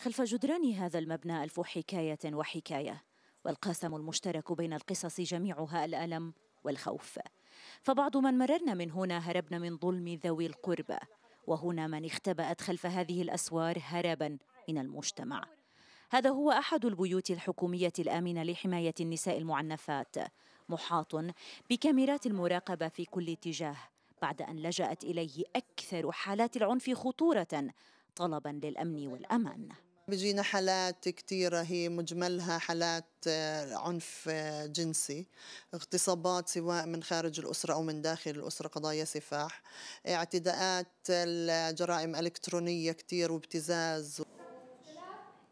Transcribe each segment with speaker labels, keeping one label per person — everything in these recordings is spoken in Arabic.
Speaker 1: خلف جدران هذا المبنى ألف حكاية وحكاية والقاسم المشترك بين القصص جميعها الألم والخوف فبعض من مررنا من هنا هربنا من ظلم ذوي القربى وهنا من اختبأت خلف هذه الأسوار هربا من المجتمع هذا هو أحد البيوت الحكومية الآمنة لحماية النساء المعنفات محاط بكاميرات المراقبة في كل اتجاه بعد أن لجأت إليه أكثر حالات العنف خطورة طلبا للأمن والأمان بيجينا حالات كثيرة هي مجملها حالات آه، عنف آه، جنسي اغتصابات سواء من خارج الأسرة أو من داخل الأسرة قضايا سفاح اعتداءات الجرائم الإلكترونية كثير وابتزاز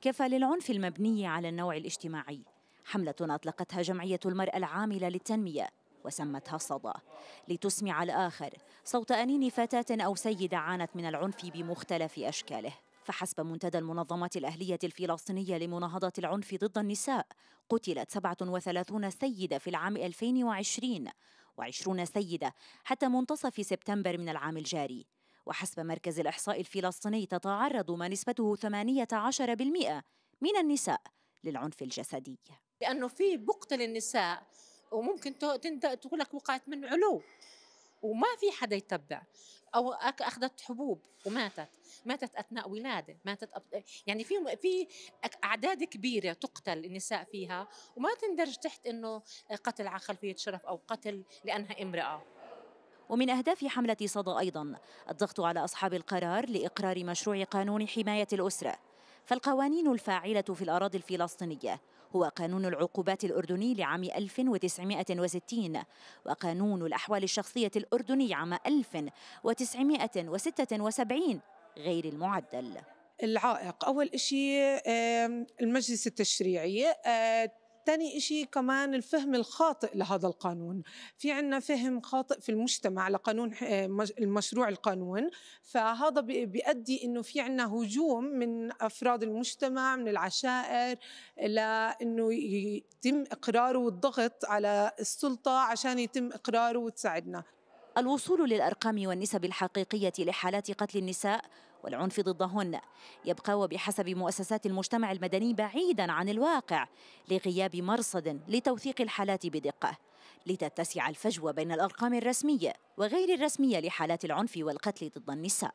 Speaker 1: كفى للعنف المبني على النوع الاجتماعي حملة أطلقتها جمعية المرأة العاملة للتنمية وسمتها صدى لتسمع الآخر صوت أنين فتاة أو سيدة عانت من العنف بمختلف أشكاله فحسب منتدى المنظمات الأهلية الفلسطينية لمناهضة العنف ضد النساء قتلت 37 سيدة في العام 2020 و20 سيدة حتى منتصف سبتمبر من العام الجاري وحسب مركز الإحصاء الفلسطيني تتعرض ما نسبته 18% من النساء للعنف الجسدي
Speaker 2: لأنه في بقتل النساء وممكن تقول لك وقعت من علو وما في حدا يتبع او اخذت حبوب وماتت ماتت اثناء ولاده ماتت أب... يعني في في اعداد كبيره تقتل النساء فيها وما تندرج تحت انه قتل على خلفيه شرف او قتل لانها امراه
Speaker 1: ومن أهداف حملة صدى أيضا الضغط على أصحاب القرار لإقرار مشروع قانون حماية الأسرة فالقوانين الفاعلة في الأراضي الفلسطينية هو قانون العقوبات الأردني لعام 1960 وقانون الأحوال الشخصية الأردني عام 1976 غير المعدل
Speaker 3: العائق أول شيء المجلس التشريعي آه، تاني إشي كمان الفهم الخاطئ لهذا القانون في عنا فهم خاطئ في المجتمع لقانون آه، المشروع القانون فهذا بيؤدي إنه في عنا هجوم من أفراد المجتمع من العشائر لأنه يتم إقراره والضغط على السلطة عشان يتم إقراره وتساعدنا
Speaker 1: الوصول للأرقام والنسب الحقيقية لحالات قتل النساء والعنف ضدهن يبقى وبحسب مؤسسات المجتمع المدني بعيدا عن الواقع لغياب مرصد لتوثيق الحالات بدقه لتتسع الفجوه بين الارقام الرسميه وغير الرسميه لحالات العنف والقتل ضد النساء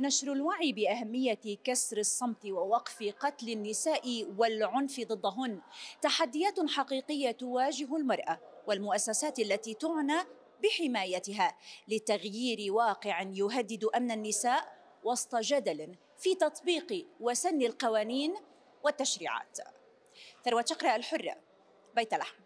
Speaker 1: نشر الوعي بأهمية كسر الصمت ووقف قتل النساء والعنف ضدهن تحديات حقيقية تواجه المرأة والمؤسسات التي تعنى بحمايتها لتغيير واقع يهدد أمن النساء وسط جدل في تطبيق وسن القوانين والتشريعات ثروة شقرة الحرة بيت لحم